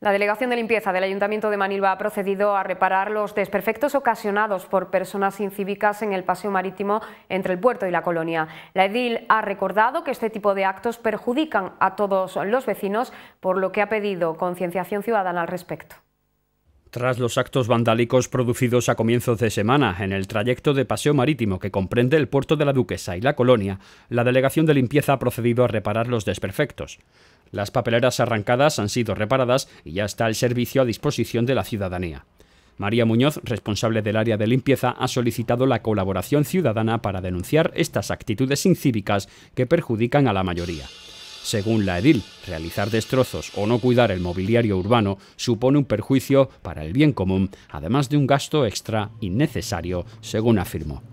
La Delegación de Limpieza del Ayuntamiento de Manilva ha procedido a reparar los desperfectos ocasionados por personas incívicas en el paseo marítimo entre el puerto y la colonia. La edil ha recordado que este tipo de actos perjudican a todos los vecinos, por lo que ha pedido concienciación ciudadana al respecto. Tras los actos vandálicos producidos a comienzos de semana en el trayecto de paseo marítimo que comprende el puerto de la Duquesa y la colonia, la delegación de limpieza ha procedido a reparar los desperfectos. Las papeleras arrancadas han sido reparadas y ya está el servicio a disposición de la ciudadanía. María Muñoz, responsable del área de limpieza, ha solicitado la colaboración ciudadana para denunciar estas actitudes incívicas que perjudican a la mayoría. Según la edil, realizar destrozos o no cuidar el mobiliario urbano supone un perjuicio para el bien común, además de un gasto extra innecesario, según afirmó.